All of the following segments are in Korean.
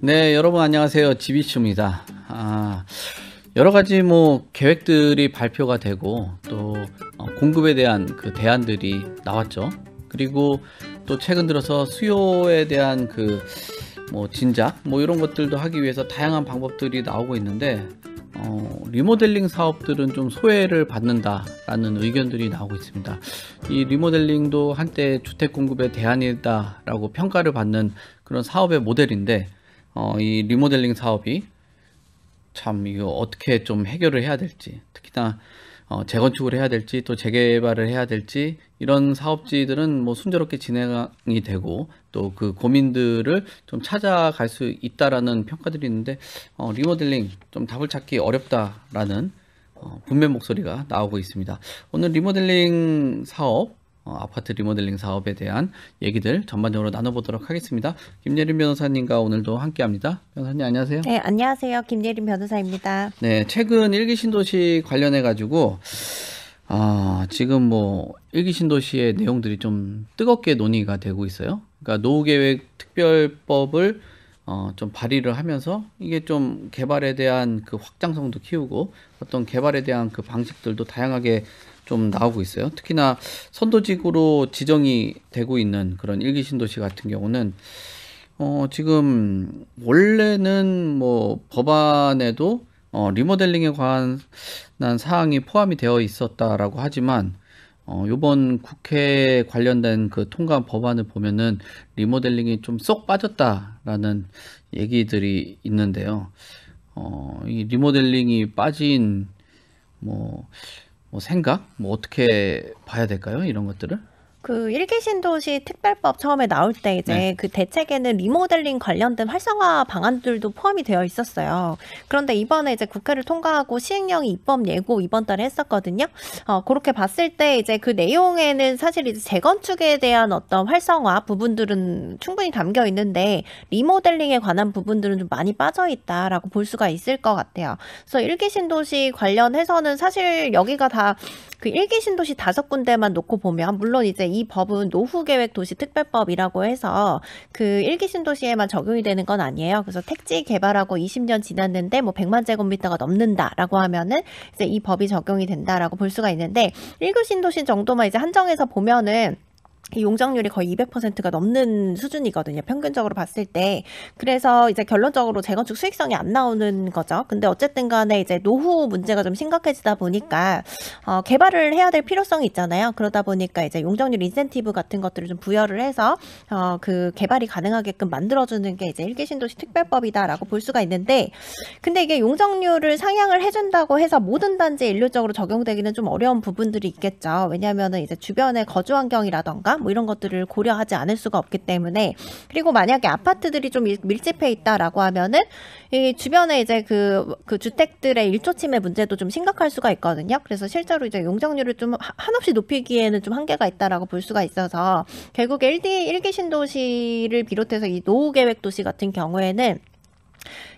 네, 여러분 안녕하세요. 지비쇼입니다. 아, 여러 가지 뭐 계획들이 발표가 되고 또 어, 공급에 대한 그 대안들이 나왔죠. 그리고 또 최근 들어서 수요에 대한 그 뭐 진작 뭐 이런 것들도 하기 위해서 다양한 방법들이 나오고 있는데 어, 리모델링 사업들은 좀 소외를 받는다라는 의견들이 나오고 있습니다. 이 리모델링도 한때 주택 공급의 대안이다라고 평가를 받는 그런 사업의 모델인데 어, 이 리모델링 사업이 참 이거 어떻게 좀 해결을 해야 될지 특히나 어, 재건축을 해야 될지 또 재개발을 해야 될지 이런 사업지들은 뭐 순조롭게 진행이 되고 또 그 고민들을 좀 찾아갈 수 있다라는 평가들이 있는데 어, 리모델링 좀 답을 찾기 어렵다라는 어, 분명 목소리가 나오고 있습니다. 오늘 리모델링 사업 어, 아파트 리모델링 사업에 대한 얘기들 전반적으로 나눠보도록 하겠습니다. 김예림 변호사님과 오늘도 함께합니다. 변호사님 안녕하세요. 네, 안녕하세요. 김예림 변호사입니다. 네, 최근 일기 신도시 관련해 가지고 아, 지금 뭐 일기 신도시의 내용들이 좀 뜨겁게 논의가 되고 있어요. 그러니까 노후계획 특별법을 어, 좀 발의를 하면서 이게 좀 개발에 대한 그 확장성도 키우고 어떤 개발에 대한 그 방식들도 다양하게 좀 나오고 있어요. 특히나 선도직으로 지정이 되고 있는 그런 일기 신도시 같은 경우는 어, 지금 원래는 뭐 법안에도 어, 리모델링에 관한 사항이 포함이 되어 있었다라고 하지만 어, 요번 국회 관련된 그통과 법안을 보면은 리모델링이 좀 쏙 빠졌다라는 얘기들이 있는데요. 어, 이 리모델링이 빠진 뭐뭐 생각, 뭐 어떻게 봐야 될까요? 이런 것들을? 그 일기 신도시 특별법 처음에 나올 때 이제 네. 그 대책에는 리모델링 관련된 활성화 방안들도 포함이 되어 있었어요. 그런데 이번에 이제 국회를 통과하고 시행령이 입법 예고 이번 달에 했었거든요. 어, 그렇게 봤을 때 이제 그 내용에는 사실 이제 재건축에 대한 어떤 활성화 부분들은 충분히 담겨 있는데 리모델링에 관한 부분들은 좀 많이 빠져 있다라고 볼 수가 있을 것 같아요. 그래서 일기 신도시 관련해서는 사실 여기가 다 그 일기 신도시 다섯 군데만 놓고 보면 물론 이제 이 법은 노후 계획 도시 특별법이라고 해서 그 일기 신도시에만 적용이 되는 건 아니에요. 그래서 택지 개발하고 20년 지났는데 뭐 100만 제곱미터가 넘는다라고 하면은 이제 이 법이 적용이 된다라고 볼 수가 있는데 일기 신도시 정도만 이제 한정해서 보면은 이 용적률이 거의 200%가 넘는 수준이거든요. 평균적으로 봤을 때. 그래서 이제 결론적으로 재건축 수익성이 안 나오는 거죠. 근데 어쨌든 간에 이제 노후 문제가 좀 심각해지다 보니까 어, 개발을 해야 될 필요성이 있잖아요. 그러다 보니까 이제 용적률 인센티브 같은 것들을 좀 부여를 해서 어, 그 개발이 가능하게끔 만들어주는 게 이제 일개 신도시 특별법이다라고 볼 수가 있는데 근데 이게 용적률을 상향을 해준다고 해서 모든 단지에 일률적으로 적용되기는 좀 어려운 부분들이 있겠죠. 왜냐하면 이제 주변의 거주 환경이라던가 뭐 이런 것들을 고려하지 않을 수가 없기 때문에 그리고 만약에 아파트들이 좀 밀집해 있다라고 하면은 이 주변에 이제 그, 그 주택들의 일조침해 문제도 좀 심각할 수가 있거든요. 그래서 실제로 이제 용적률을 좀 한없이 높이기에는 좀 한계가 있다라고 볼 수가 있어서 결국에 1기, 1기 신도시를 비롯해서 이 노후 계획 도시 같은 경우에는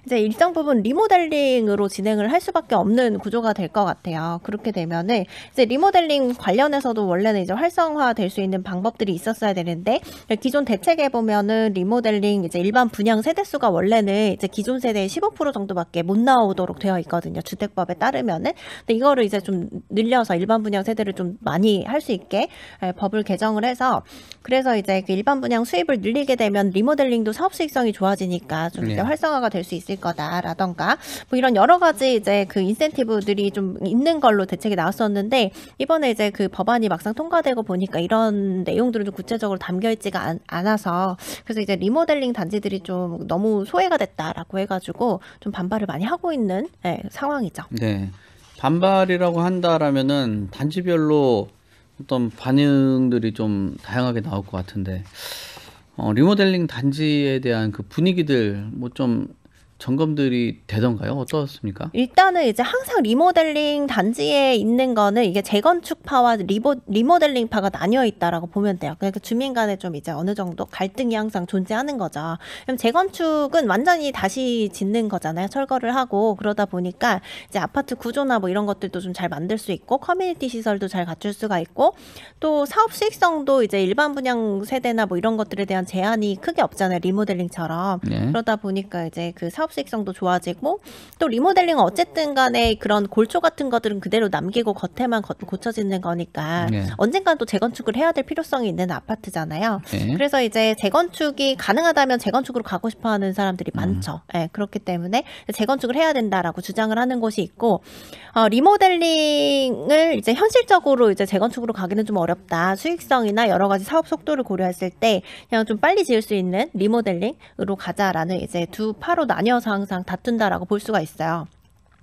이제 일정 부분 리모델링으로 진행을 할 수밖에 없는 구조가 될 것 같아요. 그렇게 되면은 이제 리모델링 관련해서도 원래는 이제 활성화 될수 있는 방법들이 있었어야 되는데 기존 대책에 보면은 리모델링 이제 일반 분양 세대 수가 원래는 이제 기존 세대의 15% 정도밖에 못 나오도록 되어 있거든요. 주택법에 따르면은 근데 이거를 이제 좀 늘려서 일반 분양 세대를 좀 많이 할 수 있게 예, 법을 개정을 해서 그래서 이제 그 일반 분양 수입을 늘리게 되면 리모델링도 사업 수익성이 좋아지니까 좀 이제 네. 활성화가 되 될수 있을 거다라던가 뭐 이런 여러 가지 이제 그 인센티브들이 좀 있는 걸로 대책이 나왔었는데 이번에 이제 그 법안이 막상 통과되고 보니까 이런 내용들은 좀 구체적으로 담겨 있지가 않, 않아서 그래서 이제 리모델링 단지들이 좀 너무 소외가 됐다라고 해가지고 좀 반발을 많이 하고 있는 네, 상황이죠. 네. 반발이라고 한다라면은 단지별로 어떤 반응들이 좀 다양하게 나올 것 같은데 어, 리모델링 단지에 대한 그 분위기들 뭐좀 점검들이 되던가요? 어떻습니까? 일단은 이제 항상 리모델링 단지에 있는 거는 이게 재건축파와 리보, 리모델링파가 나뉘어 있다라고 보면 돼요. 그러니까 주민 간에 좀 이제 어느 정도 갈등이 항상 존재하는 거죠. 그럼 재건축은 완전히 다시 짓는 거잖아요. 철거를 하고 그러다 보니까 이제 아파트 구조나 뭐 이런 것들도 좀 잘 만들 수 있고 커뮤니티 시설도 잘 갖출 수가 있고 또 사업 수익성도 이제 일반 분양 세대나 뭐 이런 것들에 대한 제한이 크게 없잖아요. 리모델링처럼. 네. 그러다 보니까 이제 그 사업 사업 수익성도 좋아지고 또 리모델링은 어쨌든 간에 그런 골초 같은 것들은 그대로 남기고 겉에만 거, 고쳐지는 거니까 네. 언젠간 또 재건축을 해야 될 필요성이 있는 아파트잖아요. 네. 그래서 이제 재건축이 가능하다면 재건축으로 가고 싶어 하는 사람들이 음. 많죠. 음. 네, 그렇기 때문에 재건축을 해야 된다라고 주장을 하는 곳이 있고 어, 리모델링을 이제 현실적으로 이제 재건축으로 가기는 좀 어렵다. 수익성이나 여러 가지 사업 속도를 고려했을 때 그냥 좀 빨리 지을 수 있는 리모델링으로 가자라는 이제 두 파로 나뉘어 겹쳐서 항상 다툰다라고 볼 수가 있어요.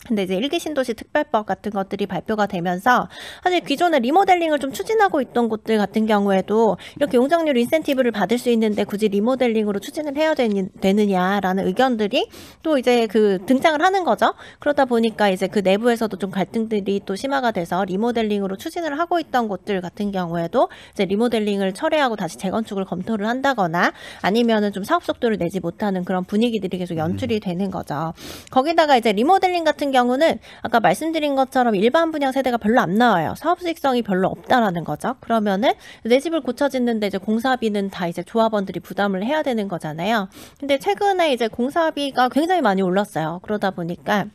근데 이제 일기 신도시 특별법 같은 것들이 발표가 되면서 사실 기존에 리모델링을 좀 추진하고 있던 곳들 같은 경우에도 이렇게 용적률 인센티브를 받을 수 있는데 굳이 리모델링으로 추진을 해야 되느냐라는 의견들이 또 이제 그 등장을 하는 거죠. 그러다 보니까 이제 그 내부에서도 좀 갈등들이 또 심화가 돼서 리모델링으로 추진을 하고 있던 곳들 같은 경우에도 이제 리모델링을 철회하고 다시 재건축을 검토를 한다거나 아니면은 좀 사업 속도를 내지 못하는 그런 분위기들이 계속 연출이 음. 되는 거죠. 거기다가 이제 리모델링 같은 경우는 아까 말씀드린 것처럼 일반 분양 세대가 별로 안 나와요. 사업 수익성이 별로 없다라는 거죠. 그러면은 내 집을 고쳐 짓는데 이제 공사비는 다 이제 조합원들이 부담을 해야 되는 거잖아요. 근데 최근에 이제 공사비가 굉장히 많이 올랐어요. 그러다 보니까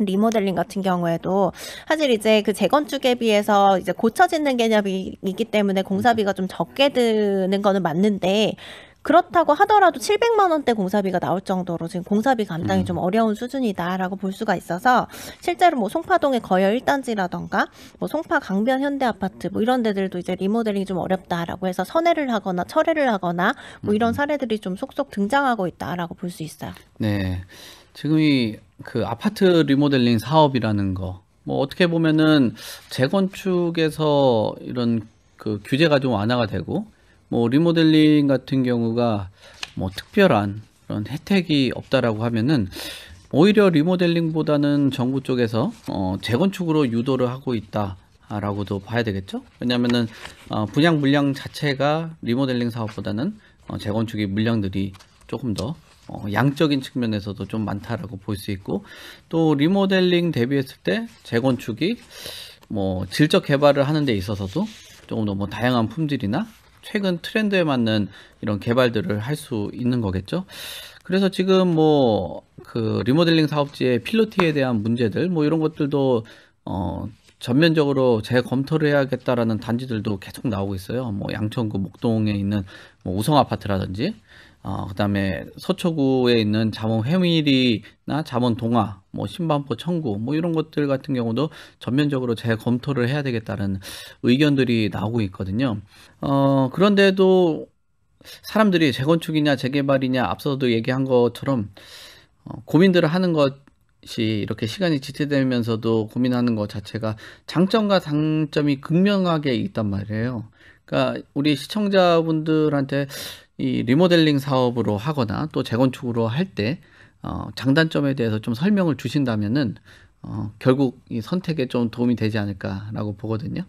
리모델링 같은 경우에도 사실 이제 그 재건축에 비해서 이제 고쳐지는 개념이 있기 때문에 공사비가 좀 적게 드는 거는 맞는데 그렇다고 하더라도 700만 원대 공사비가 나올 정도로 지금 공사비 감당이 음. 좀 어려운 수준이다라고 볼 수가 있어서 실제로 뭐 송파동의 거열 1단지라던가 뭐 송파 강변 현대 아파트 뭐 이런 데들도 이제 리모델링이 좀 어렵다라고 해서 선회를 하거나 철회를 하거나 뭐 이런 음. 사례들이 좀 속속 등장하고 있다라고 볼 수 있어요. 네. 지금 이 그 아파트 리모델링 사업이라는 거 뭐 어떻게 보면은 재건축에서 이런 그 규제가 좀 완화가 되고 뭐 리모델링 같은 경우가 뭐 특별한 그런 혜택이 없다라고 하면은 오히려 리모델링보다는 정부 쪽에서 어 재건축으로 유도를 하고 있다. 라고도 봐야 되겠죠 왜냐면은 어 분양 물량 자체가 리모델링 사업보다는 어 재건축의 물량들이 조금 더 어, 양적인 측면에서도 좀 많다라고 볼 수 있고 또 리모델링 대비했을 때 재건축이 뭐 질적 개발을 하는 데 있어서도 조금 더 뭐 다양한 품질이나 최근 트렌드에 맞는 이런 개발들을 할 수 있는 거겠죠. 그래서 지금 뭐 그 리모델링 사업지의 필로티에 대한 문제들 뭐 이런 것들도 어 전면적으로 재검토를 해야겠다라는 단지들도 계속 나오고 있어요. 뭐 양천구 목동에 있는 뭐 우성 아파트라든지 어, 그다음에 서초구에 있는 자원 회밀이나 자원동화뭐 신반포 청구, 뭐 이런 것들 같은 경우도 전면적으로 재검토를 해야 되겠다는 의견들이 나오고 있거든요. 어, 그런데도 사람들이 재건축이냐 재개발이냐 앞서도 얘기한 것처럼 어, 고민들을 하는 것이 이렇게 시간이 지체되면서도 고민하는 것 자체가 장점과 장점이 극명하게 있단 말이에요. 그러니까 우리 시청자분들한테 이 리모델링 사업으로 하거나 또 재건축으로 할때 어, 장단점에 대해서 좀 설명을 주신다면은 어, 결국 이 선택에 좀 도움이 되지 않을까라고 보거든요.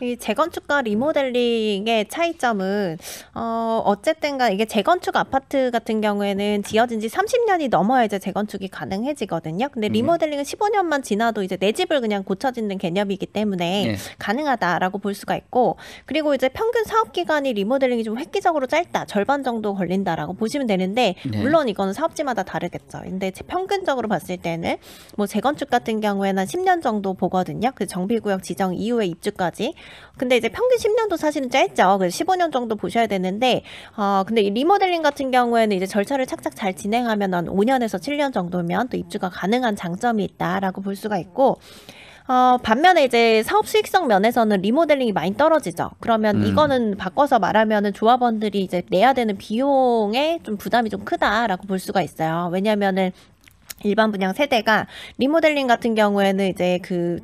이 재건축과 리모델링의 차이점은 어 어쨌든가 이게 재건축 아파트 같은 경우에는 지어진 지 30년이 넘어야 이제 재건축이 가능해지거든요. 근데 음. 리모델링은 15년만 지나도 이제 내 집을 그냥 고쳐짓는 개념이기 때문에 예. 가능하다라고 볼 수가 있고 그리고 이제 평균 사업 기간이 리모델링이 좀 획기적으로 짧다. 절반 정도 걸린다라고 보시면 되는데 네. 물론 이거는 사업지마다 다르겠죠. 근데 평균적으로 봤을 때는 뭐 재건축 같은 경우에는 10년 정도 보거든요. 그 정비구역 지정 이후에 입주까지 근데 이제 평균 10년도 사실은 짧죠. 그래서 15년 정도 보셔야 되는데, 어, 근데 이 리모델링 같은 경우에는 이제 절차를 착착 잘 진행하면 한 5년에서 7년 정도면 또 입주가 가능한 장점이 있다라고 볼 수가 있고, 어, 반면에 이제 사업 수익성 면에서는 리모델링이 많이 떨어지죠. 그러면 음. 이거는 바꿔서 말하면은 조합원들이 이제 내야 되는 비용에 좀 부담이 좀 크다라고 볼 수가 있어요. 왜냐면은 일반 분양 세대가 리모델링 같은 경우에는 이제 그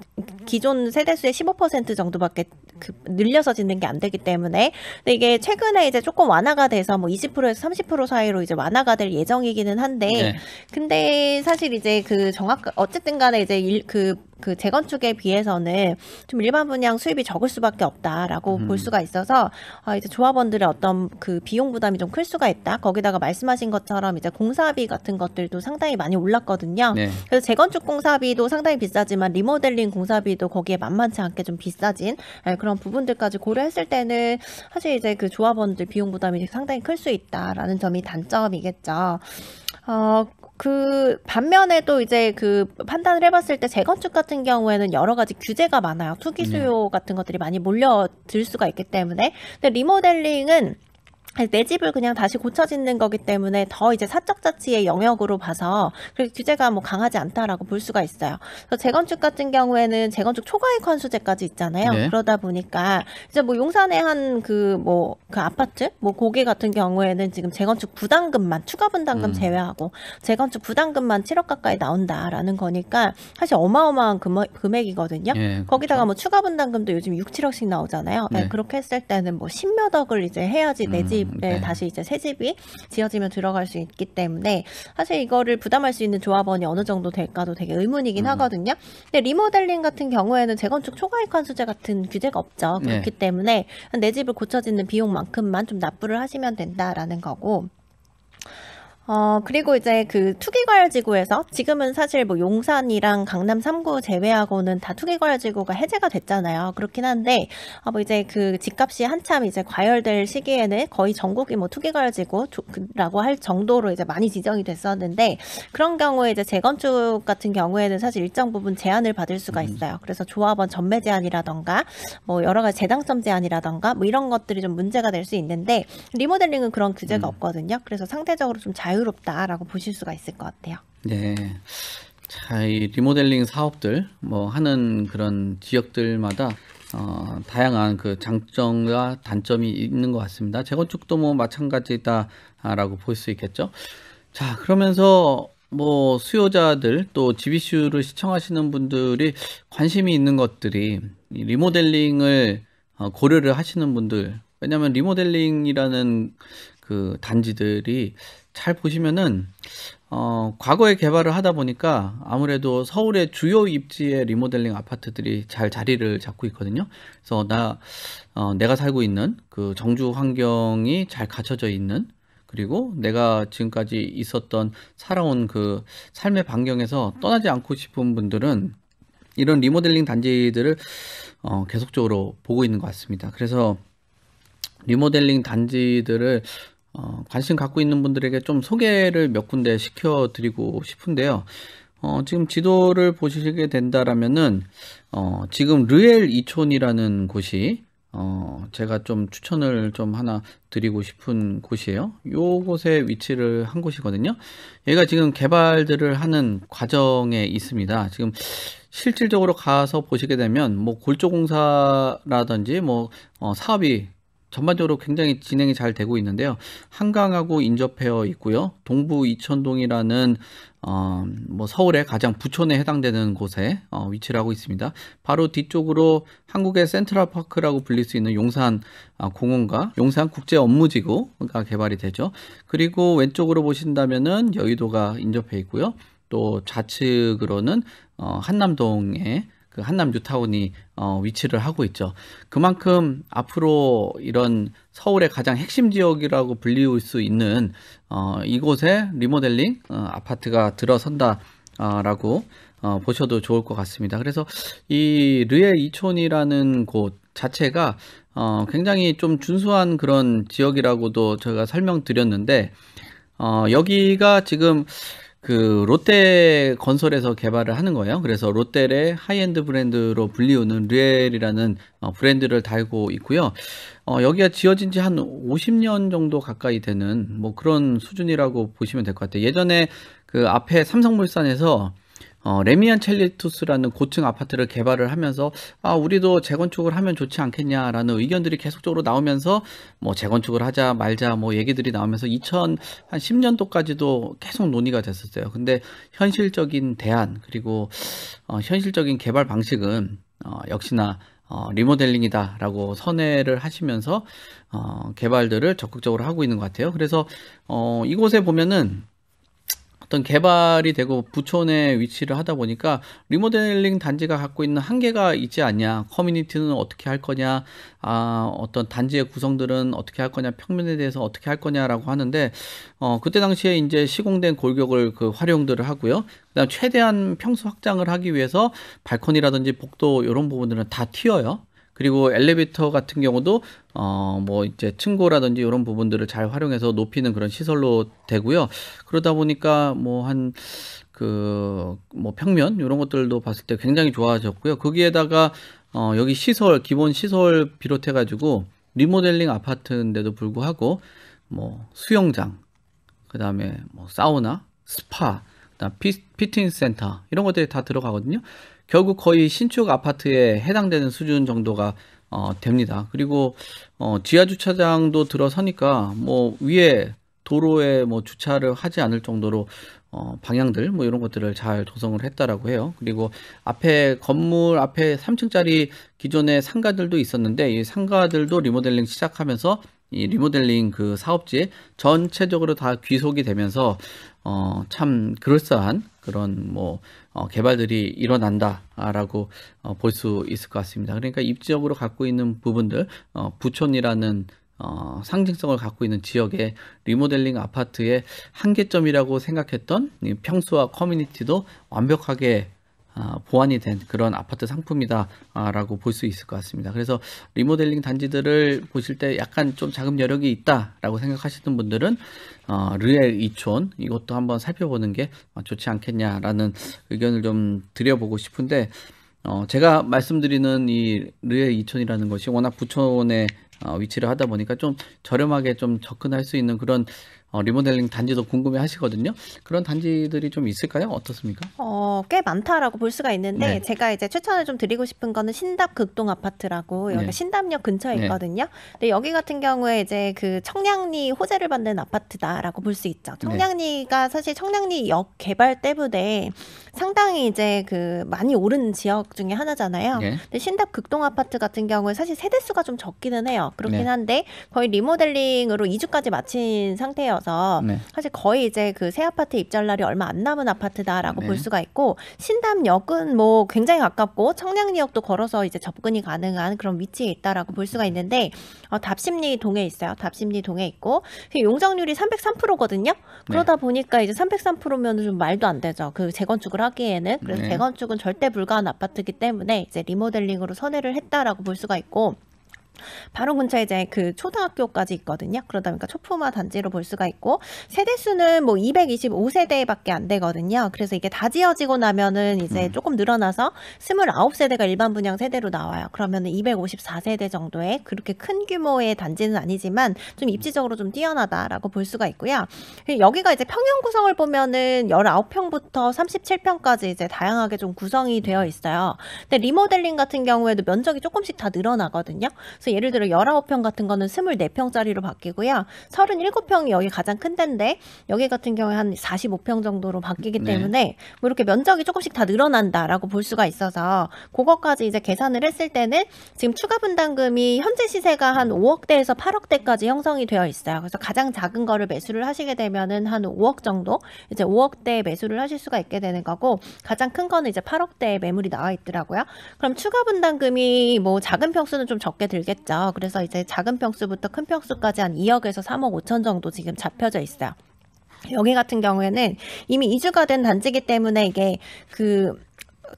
기존 세대 수의 15% 정도밖에 그 늘려서 짓는 게 안 되기 때문에 근데 이게 최근에 이제 조금 완화가 돼서 뭐 20%에서 30% 사이로 이제 완화가 될 예정이기는 한데 네. 근데 사실 이제 그 정확 어쨌든 간에 이제 일, 그그 재건축에 비해서는 좀 일반 분양 수입이 적을 수밖에 없다라고 음. 볼 수가 있어서 아, 이제 조합원들의 어떤 그 비용 부담이 좀 클 수가 있다. 거기다가 말씀하신 것처럼 이제 공사비 같은 것들도 상당히 많이 올랐거든요. 네. 그래서 재건축 공사비도 상당히 비싸지만 리모델링 공사비도 거기에 만만치 않게 좀 비싸진 예, 그런 부분들까지 고려했을 때는 사실 이제 그 조합원들 비용 부담이 상당히 클 수 있다라는 점이 단점이겠죠. 어, 그 반면에 또 이제 그 판단을 해봤을 때 재건축 같은 경우에는 여러 가지 규제가 많아요. 투기 네. 수요 같은 것들이 많이 몰려들 수가 있기 때문에. 근데 리모델링은 내 집을 그냥 다시 고쳐 짓는 거기 때문에 더 이제 사적 자치의 영역으로 봐서 그렇게 규제가 뭐 강하지 않다라고 볼 수가 있어요. 그래서 재건축 같은 경우에는 재건축 초과익 환수제까지 있잖아요. 네. 그러다 보니까 이제 뭐 용산의 한그뭐그 뭐 그 아파트 뭐 고개 같은 경우에는 지금 재건축 부담금만 추가 분담금 음. 제외하고 재건축 부담금만 7억 가까이 나온다라는 거니까 사실 어마어마한 금액, 이거든요 네, 예, 거기다가 그렇죠. 뭐 추가 분담금도 요즘 6, 7억씩 나오잖아요. 예, 네. 그렇게 했을 때는 뭐 10몇 억을 이제 해야지 내집 음. 음, 집에 네. 다시 이제 새 집이 지어지면 들어갈 수 있기 때문에 사실 이거를 부담할 수 있는 조합원이 어느 정도 될까도 되게 의문이긴 음. 하거든요. 근데 리모델링 같은 경우에는 재건축 초과익 환수제 같은 규제가 없죠. 네. 그렇기 네. 때문에 내 집을 고쳐지는 비용만큼만 좀 납부를 하시면 된다라는 거고. 어, 그리고 이제 그 투기과열지구에서 지금은 사실 뭐 용산이랑 강남 3구 제외하고는 다 투기과열지구가 해제가 됐잖아요. 그렇긴 한데, 어, 뭐 이제 그 집값이 한참 이제 과열될 시기에는 거의 전국이 뭐 투기과열지구라고 그, 할 정도로 이제 많이 지정이 됐었는데, 그런 경우에 이제 재건축 같은 경우에는 사실 일정 부분 제한을 받을 수가 음. 있어요. 그래서 조합원 전매 제한이라던가, 뭐 여러 가지 재당점 제한이라던가, 뭐 이런 것들이 좀 문제가 될 수 있는데, 리모델링은 그런 규제가 음. 없거든요. 그래서 상대적으로 좀잘 자유롭다라고 보실 수가 있을 것 같아요. 네. 자, 이 리모델링 사업들 뭐 하는 그런 지역들마다 어, 다양한 그 장점과 단점이 있는 것 같습니다. 재건축도 뭐 마찬가지다라고 볼 수 있겠죠. 자, 그러면서 뭐 수요자들 또 GBCU를 시청하시는 분들이 관심이 있는 것들이 리모델링을 어, 고려를 하시는 분들 왜냐하면 리모델링이라는 그 단지들이 잘 보시면은 어, 과거에 개발을 하다 보니까 아무래도 서울의 주요 입지의 리모델링 아파트들이 잘 자리를 잡고 있거든요. 그래서 나 어, 내가 살고 있는 그 정주 환경이 잘 갖춰져 있는 그리고 내가 지금까지 있었던 살아온 그 삶의 반경에서 떠나지 않고 싶은 분들은 이런 리모델링 단지들을 어, 계속적으로 보고 있는 것 같습니다. 그래서 리모델링 단지들을 어, 관심 갖고 있는 분들에게 좀 소개를 몇 군데 시켜드리고 싶은데요. 어, 지금 지도를 보시게 된다라면은 어, 지금 르엘 이촌이라는 곳이 어, 제가 좀 추천을 좀 하나 드리고 싶은 곳이에요. 요곳에 위치를 한 곳이거든요. 얘가 지금 개발들을 하는 과정에 있습니다. 지금 실질적으로 가서 보시게 되면 뭐 골조공사라든지 뭐 어, 사업이 전반적으로 굉장히 진행이 잘 되고 있는데요. 한강하고 인접해어 있고요. 동부 이천동이라는 어, 뭐 서울의 가장 부촌에 해당되는 곳에 어, 위치를 하고 있습니다. 바로 뒤쪽으로 한국의 센트럴 파크라고 불릴 수 있는 용산 아, 공원과 용산 국제 업무지구가 개발이 되죠. 그리고 왼쪽으로 보신다면은 여의도가 인접해 있고요. 또 좌측으로는 어, 한남동에 그 한남 뉴타운이 어, 위치를 하고 있죠. 그만큼 앞으로 이런 서울의 가장 핵심 지역이라고 불리울 수 있는 어, 이곳에 리모델링 어, 아파트가 들어선다라고 어, 보셔도 좋을 것 같습니다. 그래서 이 르에 이촌이라는 곳 자체가 어, 굉장히 좀 준수한 그런 지역이라고도 저희가 설명드렸는데 어, 여기가 지금 그 롯데 건설에서 개발을 하는 거예요. 그래서 롯데의 하이엔드 브랜드로 불리우는 르엘이라는 어, 브랜드를 달고 있고요. 어, 여기가 지어진 지 한 50년 정도 가까이 되는 뭐 그런 수준이라고 보시면 될 것 같아요. 예전에 그 앞에 삼성물산에서 어, 레미안 첼리투스라는 고층 아파트를 개발을 하면서 아 우리도 재건축을 하면 좋지 않겠냐라는 의견들이 계속적으로 나오면서 뭐 재건축을 하자 말자 뭐 얘기들이 나오면서 2010년도까지도 계속 논의가 됐었어요. 근데 현실적인 대안 그리고 어, 현실적인 개발 방식은 어, 역시나 어, 리모델링이다라고 선회를 하시면서 어, 개발들을 적극적으로 하고 있는 것 같아요. 그래서 어, 이곳에 보면은 어떤 개발이 되고 부촌에 위치를 하다 보니까 리모델링 단지가 갖고 있는 한계가 있지 않냐 커뮤니티는 어떻게 할 거냐 아 어떤 단지의 구성들은 어떻게 할 거냐 평면에 대해서 어떻게 할 거냐라고 하는데 어 그때 당시에 이제 시공된 골격을 그 활용들을 하고요 그다음 최대한 평수 확장을 하기 위해서 발코니라든지 복도 이런 부분들은 다 튀어요 그리고 엘리베이터 같은 경우도 어 뭐 이제 층고라든지 이런 부분들을 잘 활용해서 높이는 그런 시설로 되고요. 그러다 보니까 뭐 한 그 뭐 평면 이런 것들도 봤을 때 굉장히 좋아졌고요. 거기에다가 어 여기 시설 기본 시설 비롯해 가지고 리모델링 아파트인데도 불구하고 뭐 수영장 그다음에 뭐 사우나 스파 그다음 피트인 센터 이런 것들이 다 들어가거든요. 결국 거의 신축 아파트에 해당되는 수준 정도가 어, 됩니다. 그리고 어, 지하 주차장도 들어서니까 뭐 위에 도로에 뭐 주차를 하지 않을 정도로 어, 방향들 뭐 이런 것들을 잘 조성을 했다라고 해요. 그리고 앞에 건물 앞에 3층짜리 기존의 상가들도 있었는데 이 상가들도 리모델링 시작하면서 이 리모델링 그 사업지 전체적으로 다 귀속이 되면서 어, 참 그럴싸한 그런 뭐 어, 개발들이 일어난다라고 어, 볼수 있을 것 같습니다. 그러니까 입지적으로 갖고 있는 부분들 어, 부촌이라는 어, 상징성을 갖고 있는 지역의 리모델링 아파트의 한계점이라고 생각했던 평수와 커뮤니티도 완벽하게 아, 보완이 된 그런 아파트 상품이다라고 아, 볼수 있을 것 같습니다. 그래서 리모델링 단지들을 보실 때 약간 좀 자금 여력이 있다라고 생각하시는 분들은 르엘 어, 이촌 이것도 한번 살펴보는 게 좋지 않겠냐라는 의견을 좀 드려보고 싶은데 어, 제가 말씀드리는 이 르엘 이촌이라는 것이 워낙 부촌에 어, 위치를 하다 보니까 좀 저렴하게 좀 접근할 수 있는 그런 어, 리모델링 단지도 궁금해 하시거든요. 그런 단지들이 좀 있을까요? 어떻습니까? 어, 꽤 많다라고 볼 수가 있는데 네. 제가 이제 추천을 좀 드리고 싶은 거는 신답 극동 아파트라고 여기 네. 신담역 근처에 네. 있거든요. 근데 여기 같은 경우에 이제 그 청량리 호재를 받는 아파트다라고 볼 수 있죠. 네. 청량리가 사실 청량리 역 개발 때부터 상당히 이제 그 많이 오른 지역 중에 하나잖아요. 네. 근데 신답 극동 아파트 같은 경우에 사실 세대 수가 좀 적기는 해요. 그렇긴 한데 거의 리모델링으로 이주까지 마친 상태예요. 있어서 네. 사실 거의 이제 그 새 아파트 입찰 날이 얼마 안 남은 아파트다라고 네. 볼 수가 있고 신담역은 뭐 굉장히 가깝고 청량리역도 걸어서 이제 접근이 가능한 그런 위치에 있다라고 볼 수가 있는데 어, 답심리 동에 있어요. 답심리 동에 있고 용적률이 303%거든요. 그러다 네. 보니까 이제 303%면 좀 말도 안 되죠. 그 재건축을 하기에는 그래서 네. 재건축은 절대 불가한 아파트이기 때문에 이제 리모델링으로 선회를 했다라고 볼 수가 있고 바로 근처에 이제 그 초등학교까지 있거든요. 그러다 보니까 초품화 단지로 볼 수가 있고 세대 수는 뭐 225세대밖에 안 되거든요. 그래서 이게 다 지어지고 나면은 이제 음. 조금 늘어나서 29세대가 일반 분양 세대로 나와요. 그러면은 254세대 정도의 그렇게 큰 규모의 단지는 아니지만 좀 입지적으로 좀 뛰어나다라고 볼 수가 있고요. 여기가 이제 평형 구성을 보면은 19평부터 37평까지 이제 다양하게 좀 구성이 되어 있어요. 근데 리모델링 같은 경우에도 면적이 조금씩 다 늘어나거든요. 그래서 예를 들어 19평 같은 거는 24평짜리로 바뀌고요. 37평이 여기 가장 큰 데인데 여기 같은 경우에 한 45평 정도로 바뀌기 네. 때문에 뭐 이렇게 면적이 조금씩 다 늘어난다라고 볼 수가 있어서 그거까지 이제 계산을 했을 때는 지금 추가 분담금이 현재 시세가 한 5억대에서 8억대까지 형성이 되어 있어요. 그래서 가장 작은 거를 매수를 하시게 되면은 한 5억 정도 이제 5억대 매수를 하실 수가 있게 되는 거고 가장 큰 거는 이제 8억대 매물이 나와 있더라고요. 그럼 추가 분담금이 뭐 작은 평수는 좀 적게 들겠죠. 했죠. 그래서 이제 작은 평수부터 큰 평수까지 한 2억에서 3억 5천 정도 지금 잡혀져 있어요. 여기 같은 경우에는 이미 이주가 된 단지기 때문에 이게 그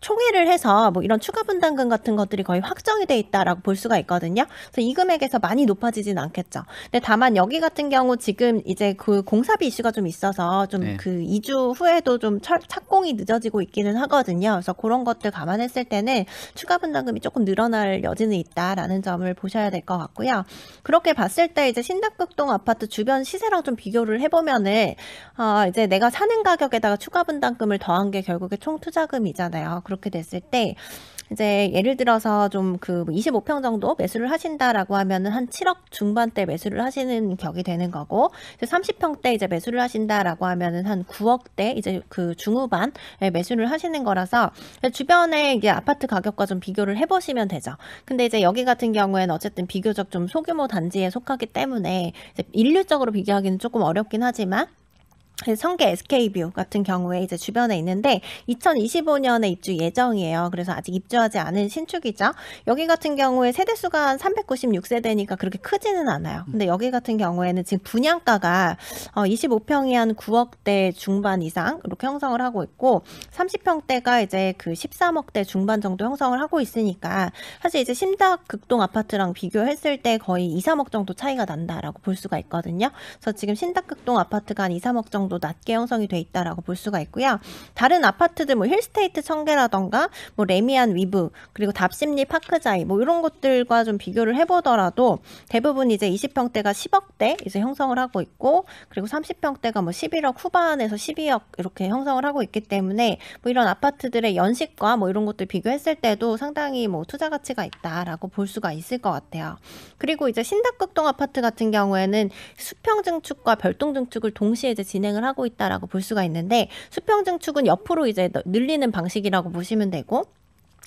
총회를 해서 뭐 이런 추가 분담금 같은 것들이 거의 확정이 돼 있다라고 볼 수가 있거든요. 그래서 이 금액에서 많이 높아지진 않겠죠. 근데 다만 여기 같은 경우 지금 이제 그 공사비 이슈가 좀 있어서 좀그 네. 2주 그 후에도 좀 착공이 늦어지고 있기는 하거든요. 그래서 그런 것들 감안했을 때는 추가 분담금이 조금 늘어날 여지는 있다라는 점을 보셔야 될 것 같고요. 그렇게 봤을 때 이제 신덕극동 아파트 주변 시세랑 좀 비교를 해보면은 어, 이제 내가 사는 가격에다가 추가 분담금을 더한 게 결국에 총 투자금이잖아요. 그렇게 됐을 때 이제 예를 들어서 좀 그 25평 뭐 정도 매수를 하신다라고 하면은 한 7억 중반대 매수를 하시는 격이 되는 거고 이제 30평대 이제 매수를 하신다라고 하면은 한 9억대 이제 그 중후반에 매수를 하시는 거라서 주변에 이게 아파트 가격과 좀 비교를 해보시면 되죠. 근데 이제 여기 같은 경우에는 어쨌든 비교적 좀 소규모 단지에 속하기 때문에 인류적으로 비교하기는 조금 어렵긴 하지만 성계 SK뷰 같은 경우에 이제 주변에 있는데 2025년에 입주 예정이에요. 그래서 아직 입주하지 않은 신축이죠. 여기 같은 경우에 세대수가 한 396세대니까 그렇게 크지는 않아요. 음. 근데 여기 같은 경우에는 지금 분양가가 25평이 어, 한 9억대 중반 이상 이렇게 형성을 하고 있고 30평대가 이제 그 13억대 중반 정도 형성을 하고 있으니까 사실 이제 심덕 극동 아파트랑 비교했을 때 거의 2, 3억 정도 차이가 난다라고 볼 수가 있거든요. 그래서 지금 신덕 극동 아파트가 한 2, 3억 정도 정도 낮게 형성이 돼 있다라고 볼 수가 있고요. 다른 아파트들 뭐 힐스테이트 청계라던가 뭐 레미안 위브 그리고 답심리 파크자이 뭐 이런 것들과 좀 비교를 해보더라도 대부분 이제 20평대가 10억대 이제 형성을 하고 있고 그리고 30평대가 뭐 11억 후반에서 12억 이렇게 형성을 하고 있기 때문에 뭐 이런 아파트들의 연식과 뭐 이런 것들 비교했을 때도 상당히 뭐 투자 가치가 있다라고 볼 수가 있을 것 같아요. 그리고 이제 신탁극동 아파트 같은 경우에는 수평 증축과 별동 증축을 동시에 이제 진행 진행을 하고 있다라고 볼 수가 있는데 수평증축은 옆으로 이제 늘리는 방식이라고 보시면 되고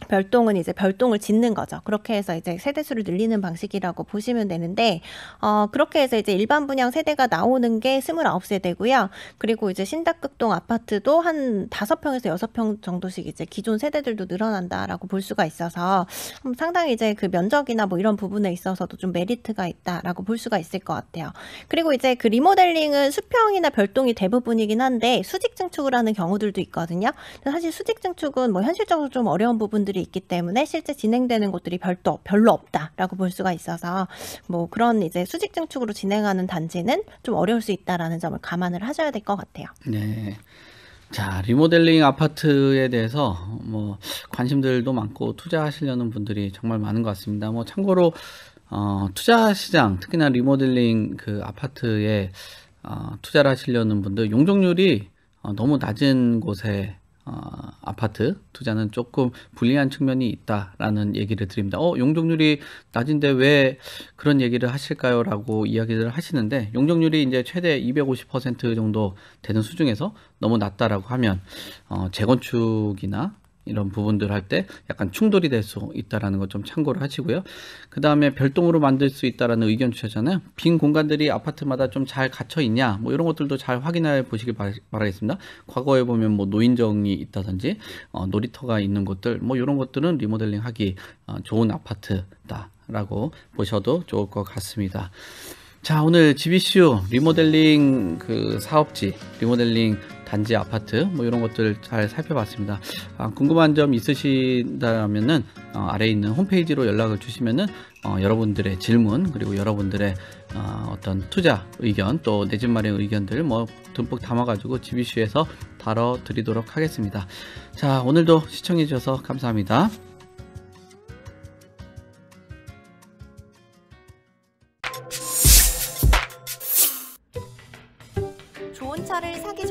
별동은 이제 별동을 짓는 거죠. 그렇게 해서 이제 세대 수를 늘리는 방식이라고 보시면 되는데, 어, 그렇게 해서 이제 일반 분양 세대가 나오는 게 스물아홉 세대고요 그리고 이제 신닥극동 아파트도 한 다섯 평에서 여섯 평 정도씩 이제 기존 세대들도 늘어난다라고 볼 수가 있어서 음, 상당히 이제 그 면적이나 뭐 이런 부분에 있어서도 좀 메리트가 있다라고 볼 수가 있을 것 같아요. 그리고 이제 그 리모델링은 수평이나 별동이 대부분이긴 한데 수직 증축을 하는 경우들도 있거든요. 사실 수직 증축은 뭐 현실적으로 좀 어려운 부분 부분들이 있기 때문에 실제 진행되는 곳들이 별도 별로 없다라고 볼 수가 있어서 뭐 그런 이제 수직 증축으로 진행하는 단지는 좀 어려울 수 있다라는 점을 감안을 하셔야 될 것 같아요. 네. 자, 리모델링 아파트에 대해서 뭐 관심들도 많고 투자하시려는 분들이 정말 많은 것 같습니다. 뭐 참고로 어, 투자 시장, 특히나 리모델링 그 아파트에 어, 투자를 하시려는 분들 용적률이 어, 너무 낮은 곳에 어, 아파트 투자는 조금 불리한 측면이 있다라는 얘기를 드립니다. 어, 용적률이 낮은데 왜 그런 얘기를 하실까요? 라고 이야기를 하시는데, 용적률이 이제 최대 250% 정도 되는 수중에서 너무 낮다라고 하면, 어, 재건축이나 이런 부분들 할 때 약간 충돌이 될 수 있다라는 것 좀 참고를 하시고요. 그 다음에 별동으로 만들 수 있다라는 의견 주셨잖아요. 빈 공간들이 아파트마다 좀 잘 갇혀 있냐 뭐 이런 것들도 잘 확인해 보시길 바라겠습니다. 과거에 보면 뭐 노인정이 있다든지 어, 놀이터가 있는 곳들 뭐 이런 것들은 리모델링하기 어, 좋은 아파트다라고 보셔도 좋을 것 같습니다. 자 오늘 집 이슈 리모델링 그 사업지 리모델링 단지 아파트 뭐 이런 것들 잘 살펴봤습니다. 아, 궁금한 점 있으시다면은 어, 아래 있는 홈페이지로 연락을 주시면은 어, 여러분들의 질문 그리고 여러분들의 어, 어떤 투자 의견 또 내 집 마련 의견들 뭐 듬뿍 담아가지고 지비슈에서 다뤄드리도록 하겠습니다. 자 오늘도 시청해주셔서 감사합니다.